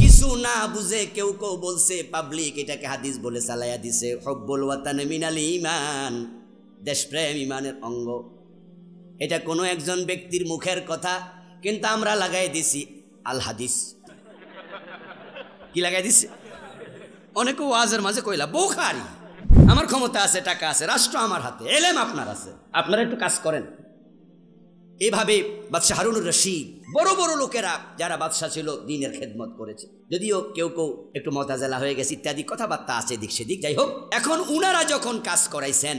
কিছু না বুঝে কেউ কেউ বলছে পাবলিক এটাকে হাদিস বলে চালাইয়া দিছে হব্বল ওয়াতানে মিনাল ইমান দেশপ্রেম ইমানের অঙ্গ এটা কোনো একজন ব্যক্তির মুখের কথা কিন্তু আমরা লাগাই দিছি আল হাদিস কি লাগাই দিছি অনেকে ওয়াজের মাঝে কইলা বোখারি আমার ক্ষমতা আছে টাকা আছে রাষ্ট্র আমার হাতে এলেম আপনার আছে আপনারা একটু কাজ করেন এভাবে হারুনুর রশিদ বড় বড় লোকেরা যারা বাদশাহ ছিল দিনের খেদমত করেছে যদিও কেউ কেউ একটু মতাজেলা হয়ে গেছে ইত্যাদি কথাবার্তা আছে দিক সেদিক যাই হোক এখন উনারা যখন কাজ করাইছেন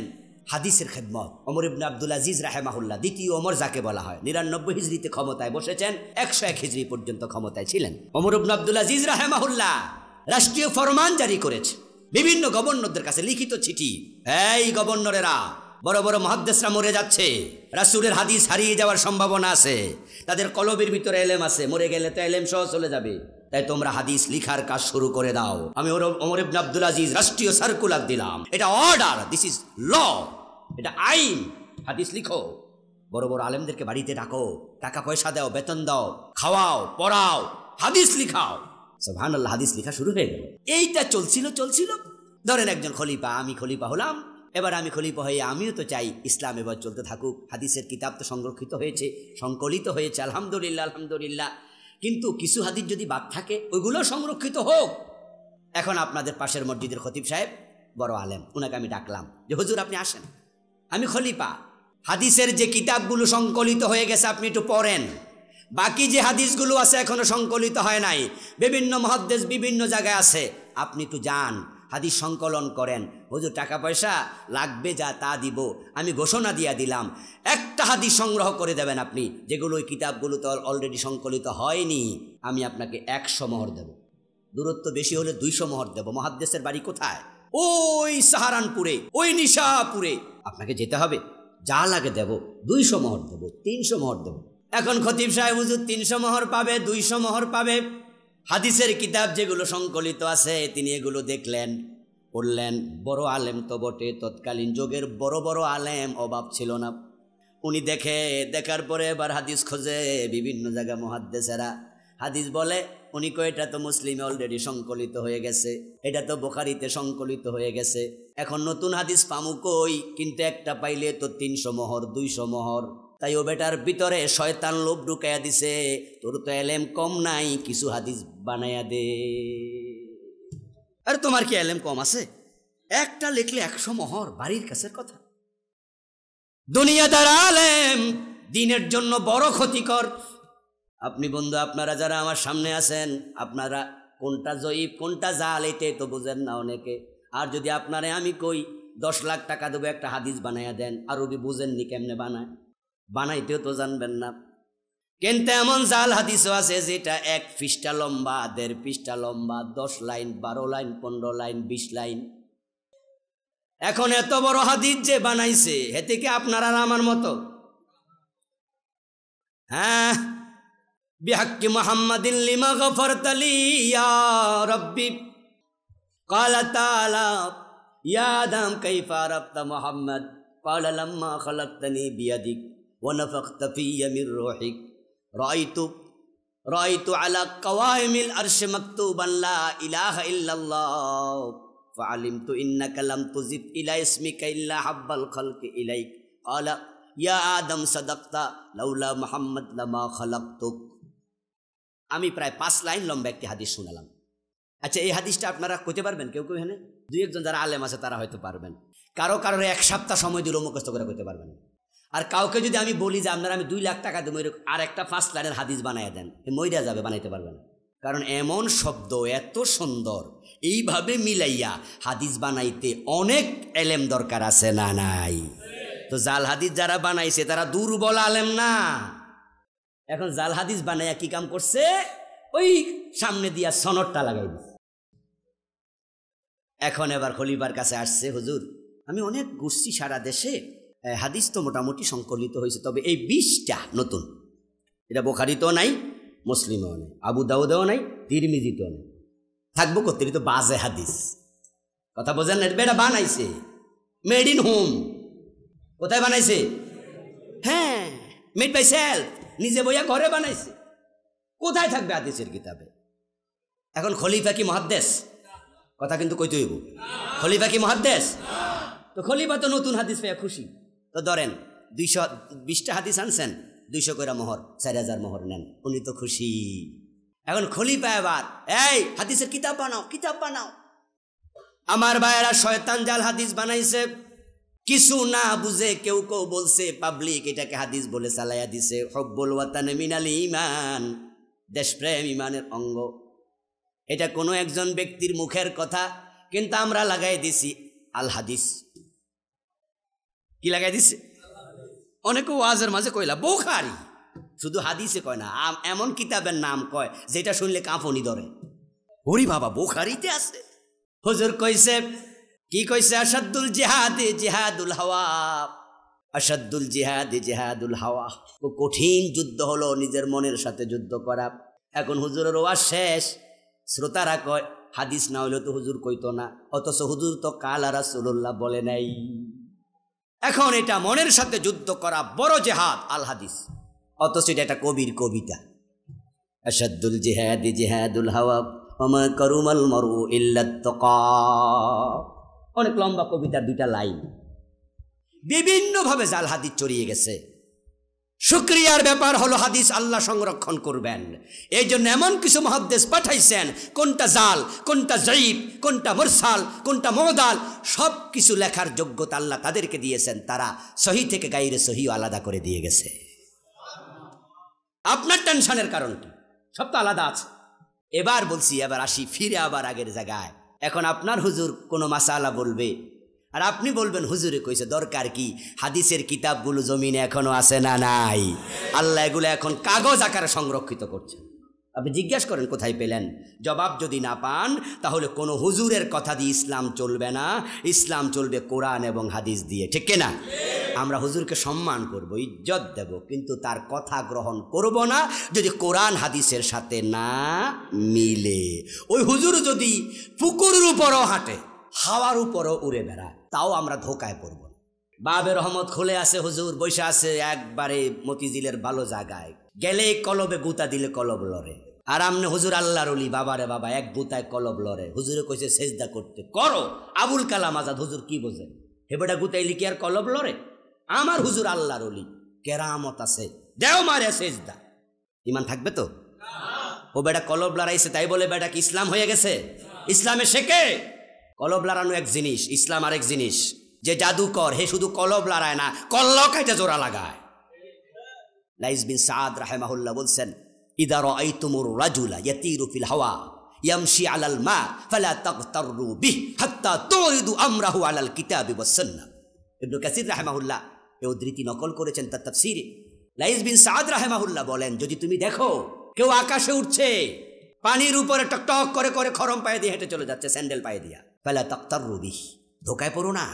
হাদিসের খেদমত অমর ইবনে আব্দুল আজিজ রাহেমাহুল্লাহ দ্বিতীয় অমর যাকে বলা হয় নিরানব্বই হিজড়িতে ক্ষমতায় বসেছেন একশো এক হিজড়ি পর্যন্ত ক্ষমতায় ছিলেন অমর ইবনে আব্দুল আজিজ রাহেমাহুল্লাহ রাষ্ট্রীয় ফরমান জারি করেছে বিভিন্ন গভর্নরদের কাছে লিখিত চিঠি এই গভর্নরেরা বড় বড় মহাদ্দেশরা মরে যাচ্ছে রাসুরের হাদিস হারিয়ে যাওয়ার সম্ভাবনা আছে তাদের কলবের ভিতরে এলেম আছে মরে গেলে তো এলেম সহ চলে যাবে তাই তোমরা হাদিস লিখার কাজ শুরু করে দাও আমি ওমর ইবনে আব্দুল আজিজ রাষ্ট্রীয় সার্কুলার দিলাম এটা অর্ডার দিস ইজ ল এটা আইন হাদিস লিখো বড় বড় আলেমদেরকে বাড়িতে ডাকো টাকা পয়সা দাও বেতন দাও খাওয়াও পড়াও হাদিস লিখাও সোহান হাদিস লিখা শুরু হয়ে গেল এইটা চলছিল চলছিল ধরেন একজন খলিফা আমি খলিফা হলাম এবার আমি খলিফা হয়ে আমিও তো চাই ইসলাম এবার চলতে থাকুক হাদিসের কিতাব তো সংরক্ষিত হয়েছে সংকলিত হয়েছে আলহামদুলিল্লাহ আলহামদুলিল্লাহ কিন্তু কিছু হাদিস যদি বাদ থাকে ওইগুলো সংরক্ষিত হোক এখন আপনাদের পাশের মসজিদের খতিব সাহেব বড় আলেম ওনাকে আমি ডাকলাম যে হুজুর আপনি আসেন আমি খলিফা হাদিসের যে কিতাবগুলো সংকলিত হয়ে গেছে আপনি একটু পড়েন বাকি যে হাদিসগুলো আছে এখনও সংকলিত হয় নাই বিভিন্ন মহাদ্দেশ বিভিন্ন জায়গায় আছে আপনি একটু যান হাদিস সংকলন করেন হুজুর টাকা পয়সা লাগবে যা তা দিব আমি ঘোষণা দিয়া দিলাম একটা হাদিস সংগ্রহ করে দেবেন আপনি যেগুলো ওই কিতাবগুলো তো অলরেডি সংকলিত হয়নি আমি আপনাকে একশো মোহর দেব দূরত্ব বেশি হলে দুইশো মোহর দেব মহাদ্দেশের বাড়ি কোথায় ওই সাহারানপুরে ওই নিশাপুরে আপনাকে যেতে হবে যা লাগে দেব দুইশো মোহর দেব তিনশো মোহর দেব এখন খতিব সাহেব হুজুর তিনশো মোহর পাবে দুইশো মোহর পাবে হাদিসের কিতাব যেগুলো সংকলিত আছে তিনি এগুলো দেখলেন পড়লেন বড় আলেম তো বটে তৎকালীন যুগের বড় বড় আলেম অভাব ছিল না উনি দেখে দেখার পরে এবার হাদিস খোঁজে বিভিন্ন জায়গায় মহাদ্দেশেরা হাদিস বলে উনি কো এটা তো মুসলিমে অলরেডি সংকলিত হয়ে গেছে এটা তো বোখারিতে সংকলিত হয়ে গেছে এখন নতুন হাদিস পামুকই কিন্তু একটা পাইলে তো তিনশো মোহর দুইশো মোহর তাই ও বেটার ভিতরে শয়তান লোভ ঢুকাইয়া দিছে তোর তো এলেম কম নাই কিছু হাদিস বানাইয়া দে আরে তোমার কি এলেম কম আছে একটা লিখলে একশো মহর বাড়ির কাছের কথা দুনিয়াদার আলেম দিনের জন্য বড় ক্ষতিকর আপনি বন্ধু আপনারা যারা আমার সামনে আছেন আপনারা কোনটা জয়ীব কোনটা জাল এতে তো বোঝেন না অনেকে আর যদি আপনারে আমি কই দশ লাখ টাকা দেবো একটা হাদিস বানাইয়া দেন আরবি বুঝেননি কেমনে বানায় বানাইতেও তো জানবেন না কিন্তু এমন জাল হাদিসও আছে যেটা এক পৃষ্ঠা লম্বা দেড় পৃষ্ঠা লম্বা দশ লাইন বারো লাইন পনেরো লাইন বিশ লাইন এখন এত বড় হাদিস যে বানাইছে হেতে কি আপনারা আমার মতো হ্যাঁ বিহাক্কি মোহাম্মদিন লিমা গফর তালিয়া রব্বি কালা তালা ইয়াদাম কৈফা রপ্তা মোহাম্মদ কালা লম্মা খলক্তনি বিয়াদিক ونفخت في من روحك رأيت رأيت على قوائم الأرش مكتوبا لا إله إلا الله فعلمت إنك لم تزب إلى اسمك إلا حب الخلق إليك قال يا آدم صدقت لولا محمد لما خلقتك আমি প্রায় পাঁচ লাইন লম্বা একটি হাদিস শুনালাম আচ্ছা এই হাদিসটা আপনারা কইতে পারবেন কেউ কেউ এখানে দুই একজন যারা আলেম আছে তারা হয়তো পারবেন কারো কারোর এক সপ্তাহ সময় দিল মুখস্থ করে করতে পারবেন আর কাউকে যদি আমি বলি যে আপনারা আমি দুই লাখ টাকা দেবো এরকম আর একটা ফার্স্ট লাইনের হাদিস বানাইয়া দেন মহিলা যাবে বানাইতে পারবেন কারণ এমন শব্দ এত সুন্দর এইভাবে মিলাইয়া হাদিস বানাইতে অনেক এলেম দরকার আছে না নাই তো জাল হাদিস যারা বানাইছে তারা দুর্বল আলেম না এখন জাল হাদিস বানাইয়া কি কাম করছে ওই সামনে দিয়া সনরটা লাগাই দিচ্ছে এখন এবার খলিফার কাছে আসছে হুজুর আমি অনেক গোষ্ঠী সারা দেশে হাদিস তো মোটামুটি সংকলিত হয়েছে তবে এই বিশটা নতুন এটা বোখারিতেও নাই মুসলিমেও নাই আবু দাউদেও নাই তিরমিজিতেও নাই থাকবো তো বাজে হাদিস কথা বোঝেন এটা এটা বানাইছে মেড ইন হোম কোথায় বানাইছে হ্যাঁ মেড বাই সেলফ নিজে বইয়া ঘরে বানাইছে কোথায় থাকবে হাদিসের কিতাবে এখন খলিফা কি মহাদ্দেশ কথা কিন্তু কইতে হইব খলিফা কি মহাদ্দেশ তো খলিফা তো নতুন হাদিস পেয়ে খুশি তো ধরেন দুইশো বিশটা হাদিস আনছেন দুইশো করে মোহর চার হাজার মোহর নেন উনি তো খুশি এখন খলিফা এবার এই হাদিসের কিতাব বানাও কিতাব বানাও আমার ভাইয়েরা শয়তান জাল হাদিস বানাইছে কিছু না বুঝে কেউ কেউ বলছে পাবলিক এটাকে হাদিস বলে চালাইয়া দিছে হব্বল ওয়াতান মিনাল ইমান দেশপ্রেম ইমানের অঙ্গ এটা কোনো একজন ব্যক্তির মুখের কথা কিন্তু আমরা লাগাই দিছি আল হাদিস কি লাগাই দিছে অনেকে ওয়াজের মাঝে কইলা বোখারি শুধু হাদিসে কয় না এমন কিতাবের নাম কয় যেটা শুনলে কাঁপনি ধরে ওরি বাবা বোখারিতে আছে হজুর কইছে কি কইছে আসাদুল জেহাদে জেহাদুল হাওয়া আসাদুল জেহাদে জেহাদুল হাওয়া কঠিন যুদ্ধ হলো নিজের মনের সাথে যুদ্ধ করা এখন হুজুরের ওয়াজ শেষ শ্রোতারা কয় হাদিস না হইলে তো হুজুর কইতো না অথচ হুজুর তো কাল আর বলে নাই এখন এটা মনের সাথে যুদ্ধ করা বড় জেহাদ আল হাদিস অথচ এটা কবির কবিতা আসাদুল জেহাদ জেহাদুল হাওয়াব আমা করুমাল মরু ইল্লাত অনেক লম্বা কবিতা দুইটা লাইন বিভিন্নভাবে জাল হাদিস চড়িয়ে গেছে শুক্রিয়ার ব্যাপার হলো হাদিস আল্লাহ সংরক্ষণ করবেন এই জন্য এমন কিছু মহাদ্দেশ পাঠাইছেন কোনটা জাল কোনটা জয়ীব কোনটা মোরসাল কোনটা মদাল সব কিছু লেখার যোগ্যতা আল্লাহ তাদেরকে দিয়েছেন তারা সহি থেকে গাইরে সহি আলাদা করে দিয়ে গেছে আপনার টেনশনের কারণটি সব তো আলাদা আছে এবার বলছি এবার আসি ফিরে আবার আগের জায়গায় এখন আপনার হুজুর কোনো মাসালা বলবে আর আপনি বলবেন হুজুরে কইছে দরকার কি হাদিসের কিতাবগুলো জমিনে এখনও আছে না নাই আল্লাহ এগুলো এখন কাগজ আকারে সংরক্ষিত করছেন আপনি জিজ্ঞেস করেন কোথায় পেলেন জবাব যদি না পান তাহলে কোনো হুজুরের কথা দিয়ে ইসলাম চলবে না ইসলাম চলবে কোরআন এবং হাদিস দিয়ে ঠিক কিনা আমরা হুজুরকে সম্মান করব ইজ্জত দেব কিন্তু তার কথা গ্রহণ করব না যদি কোরআন হাদিসের সাথে না মিলে ওই হুজুর যদি পুকুরের উপরও হাঁটে হাওয়ার উপরও উড়ে বেড়ায় তাও আমরা ধোকায় পড়ব বাবে রহমত খুলে আছে হুজুর বৈশা আছে একবারে মতিঝিলের ভালো জায়গায় গেলে কলবে গুতা দিলে কলব লড়ে আর আমনে হুজুর আল্লাহর অলি বাবারে বাবা এক গুতায় কলব লড়ে হুজুরে কইছে সেজদা করতে করো আবুল কালাম আজাদ হুজুর কি বোঝে হে বেটা গুতাই লিখি আর কলব লড়ে আমার হুজুর আল্লাহর অলি কেরামত আছে দেও মারে সেজদা ইমান থাকবে তো ও বেটা কলব লড়াইছে তাই বলে বেটা কি ইসলাম হয়ে গেছে ইসলামে শেখে কলব লাড়ানো এক জিনিস ইসলাম আরেক জিনিস যে জাদুকর হে শুধু কলব লাড়ায় না কল্লক এটা জোড়া লাগায় লাইস বিন সাদ রাহেমাহুল্লাহ বলছেন ইদার আই তুমুর রাজুলা ইয়াতিরু ফিল হাওয়া ইয়ামশি আলাল মা ফালা তাগতাররু বিহ হাত্তা তুরিদু আমরাহু আলাল কিতাবি ওয়াস সুন্নাহ ইবনে কাসির রাহেমাহুল্লাহ এ উদ্ধৃতি নকল করেছেন তার তাফসিরে লাইস বিন সাদ রাহেমাহুল্লাহ বলেন যদি তুমি দেখো কেউ আকাশে উঠছে পানির উপরে টকটক করে করে খরম পায়ে দিয়ে হেঁটে চলে যাচ্ছে স্যান্ডেল পায়ে দিয়া পেলা তাক্তার রুবি ধোকায় পড়ো না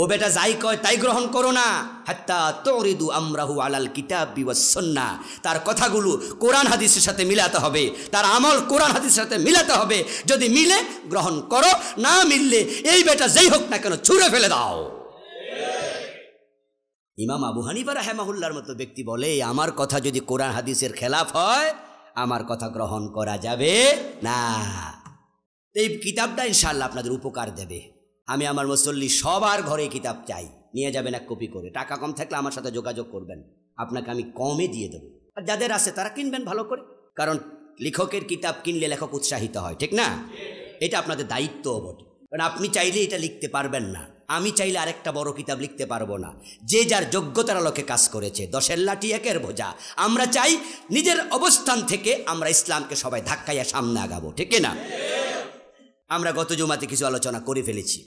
ও বেটা যাই কয় তাই গ্রহণ করো না হাত্তা তোরিদু আমরাহু আলাল কিতাব বিবসন্না তার কথাগুলো কোরআন হাদিসের সাথে মিলাতে হবে তার আমল কোরআন হাদিসের সাথে মিলাতে হবে যদি মিলে গ্রহণ করো না মিললে এই বেটা যেই হোক না কেন ছুঁড়ে ফেলে দাও ইমাম আবু হানিফা রাহেমাহুল্লার মতো ব্যক্তি বলে আমার কথা যদি কোরআন হাদিসের খেলাফ হয় আমার কথা গ্রহণ করা যাবে না এই কিতাবটা ইনশাল্লাহ আপনাদের উপকার দেবে আমি আমার মুসল্লি সবার ঘরে কিতাব চাই নিয়ে যাবেন এক কপি করে টাকা কম থাকলে আমার সাথে যোগাযোগ করবেন আপনাকে আমি কমে দিয়ে দেবো আর যাদের আছে তারা কিনবেন ভালো করে কারণ লেখকের কিতাব কিনলে লেখক উৎসাহিত হয় ঠিক না এটা আপনাদের দায়িত্ব বটে কারণ আপনি চাইলে এটা লিখতে পারবেন না আমি চাইলে আরেকটা বড় কিতাব লিখতে পারবো না যে যার যোগ্যতার আলোকে কাজ করেছে দশের লাঠি একের বোঝা আমরা চাই নিজের অবস্থান থেকে আমরা ইসলামকে সবাই ধাক্কাইয়া সামনে আগাবো ঠিক না আমরা গত জমাতে কিছু আলোচনা করে ফেলেছি